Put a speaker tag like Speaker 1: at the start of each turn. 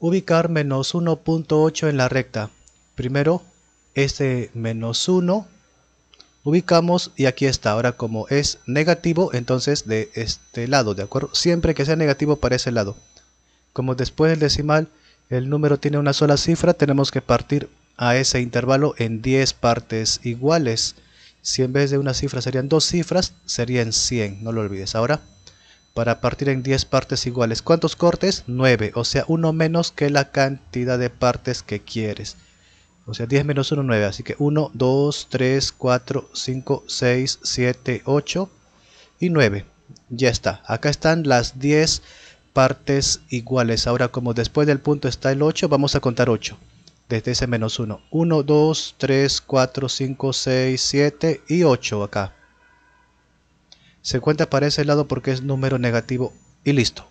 Speaker 1: ubicar menos 1.8 en la recta. Primero, este menos 1 ubicamos y aquí está. Ahora como es negativo, entonces de este lado, ¿de acuerdo? Siempre que sea negativo para ese lado. Como después del decimal el número tiene una sola cifra, tenemos que partir a ese intervalo en 10 partes iguales. Si en vez de una cifra serían dos cifras, serían 100, no lo olvides. Ahora para partir en 10 partes iguales. ¿Cuántos cortes? 9, o sea, uno menos que la cantidad de partes que quieres. O sea, 10 menos 1, 9. Así que 1, 2, 3, 4, 5, 6, 7, 8 y 9. Ya está. Acá están las 10 partes iguales. Ahora, como después del punto está el 8, vamos a contar 8. Desde ese menos 1. 1, 2, 3, 4, 5, 6, 7 y 8 acá se cuenta para ese lado porque es número negativo y listo.